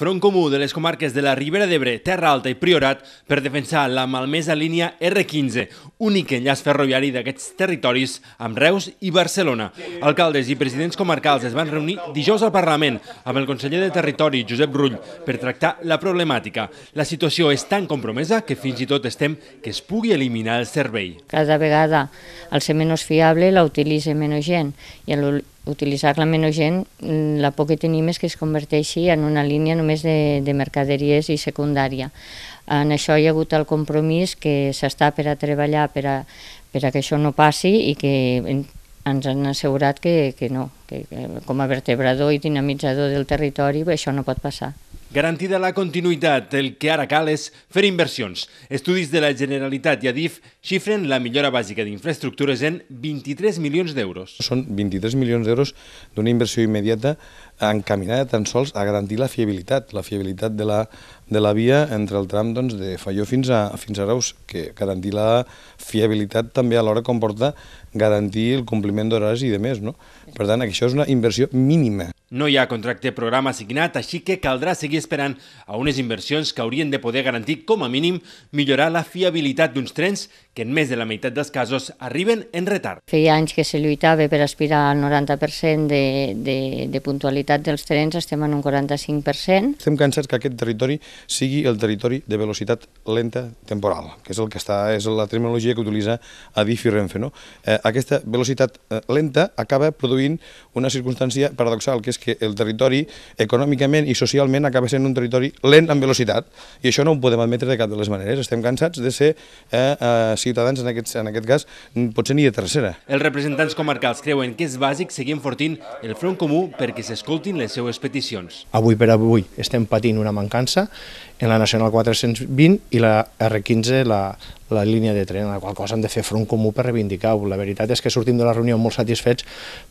Front comú de les comarques de la Ribera d'Ebre, Terra Alta i Priorat per defensar la malmesa línia R15, únic enllaç ferroviari d'aquests territoris amb Reus i Barcelona. Alcaldes i presidents comarcals es van reunir dijous al Parlament amb el conseller de Territori, Josep Rull, per tractar la problemàtica. La situació és tan compromesa que fins i tot estem que es pugui eliminar el servei. Cada vegada, el ser menys fiable, la menys gent i utilitzar la menogen, la por que tenim és que es converteixi en una línia només de, de mercaderies i secundària. En això hi ha hagut el compromís que s'està per a treballar per a, per a que això no passi i que ens han assegurat que, que no, que, que com a vertebrador i dinamitzador del territori això no pot passar. Garantida la continuïtat, el que ara cal és fer inversions. Estudis de la Generalitat i Adif xifren la millora bàsica d'infraestructures en 23 milions d'euros. Són 23 milions d'euros d'una inversió immediata encaminada tan sols a garantir la fiabilitat, la fiabilitat de la, de la via entre el tram doncs, de Falló fins a, fins a Reus, que garantir la fiabilitat també alhora comporta garantir el compliment d'horaris i de més. No? Per tant, això és una inversió mínima. No hi ha contracte programa assignat, així que caldrà seguir esperant a unes inversions que haurien de poder garantir, com a mínim, millorar la fiabilitat d'uns trens que en més de la meitat dels casos arriben en retard. Feia anys que se lluitava per aspirar al 90% de, de, de puntualitat dels trens, estem en un 45%. Estem cansats que aquest territori sigui el territori de velocitat lenta temporal, que és el que està és la terminologia que utilitza Adif i Renfe. No? Eh, aquesta velocitat eh, lenta acaba produint una circumstància paradoxal, que és que el territori econòmicament i socialment acaba sent un territori lent en velocitat, i això no ho podem admetre de cap de les maneres. Estem cansats de ser eh, eh, Ciutadans, en aquest, en aquest cas, potser ni de tercera. Els representants comarcals creuen que és bàsic seguir enfortint el front comú perquè s'escoltin les seues peticions. Avui per avui estem patint una mancança en la Nacional 420 i la R15, la, la línia de tren, a la qual cosa hem de fer front comú per reivindicar-ho. La veritat és que sortim de la reunió molt satisfets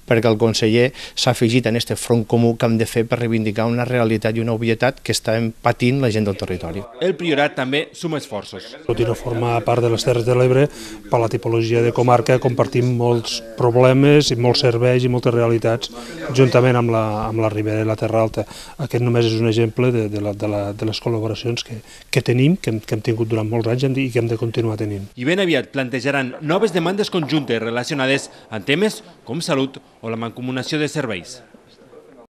perquè el conseller s'ha afegit en aquest front comú que hem de fer per reivindicar una realitat i una obvietat que està patint la gent del territori. El Priorat també suma esforços. Tot i no formar part de les Terres de l'Ebre, per la tipologia de comarca compartim molts problemes i molts serveis i moltes realitats juntament amb la, amb la Ribera i la Terra Alta. Aquest només és un exemple de, de, la, de, la, de les col·laboracions que, que tenim, que hem, que hem tingut durant molts anys i que hem de continuar continuar tenint. I ben aviat plantejaran noves demandes conjuntes relacionades amb temes com salut o la mancomunació de serveis.